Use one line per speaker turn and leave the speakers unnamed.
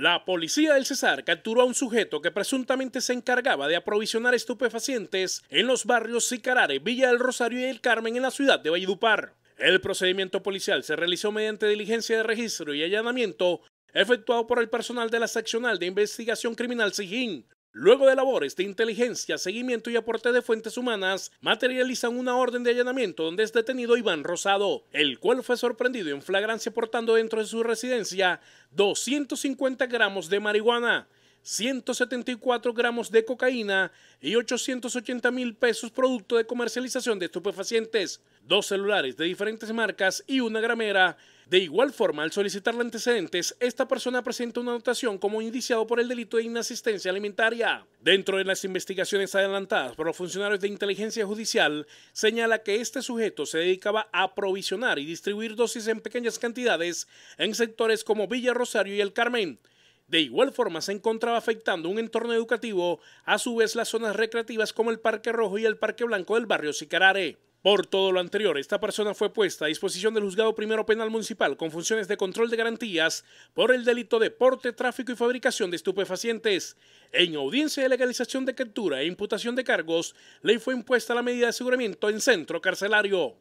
La policía del Cesar capturó a un sujeto que presuntamente se encargaba de aprovisionar estupefacientes en los barrios Sicarare, Villa del Rosario y El Carmen en la ciudad de Valledupar. El procedimiento policial se realizó mediante diligencia de registro y allanamiento efectuado por el personal de la seccional de investigación criminal SIGIN, Luego de labores de inteligencia, seguimiento y aporte de fuentes humanas, materializan una orden de allanamiento donde es detenido Iván Rosado, el cual fue sorprendido en flagrancia portando dentro de su residencia 250 gramos de marihuana, 174 gramos de cocaína y 880 mil pesos producto de comercialización de estupefacientes, dos celulares de diferentes marcas y una gramera de igual forma, al solicitarle antecedentes, esta persona presenta una anotación como indiciado por el delito de inasistencia alimentaria. Dentro de las investigaciones adelantadas por los funcionarios de inteligencia judicial, señala que este sujeto se dedicaba a provisionar y distribuir dosis en pequeñas cantidades en sectores como Villa Rosario y El Carmen. De igual forma, se encontraba afectando un entorno educativo, a su vez las zonas recreativas como el Parque Rojo y el Parque Blanco del barrio Sicarare. Por todo lo anterior, esta persona fue puesta a disposición del juzgado primero penal municipal con funciones de control de garantías por el delito de porte, tráfico y fabricación de estupefacientes. En audiencia de legalización de captura e imputación de cargos, le fue impuesta la medida de aseguramiento en centro carcelario.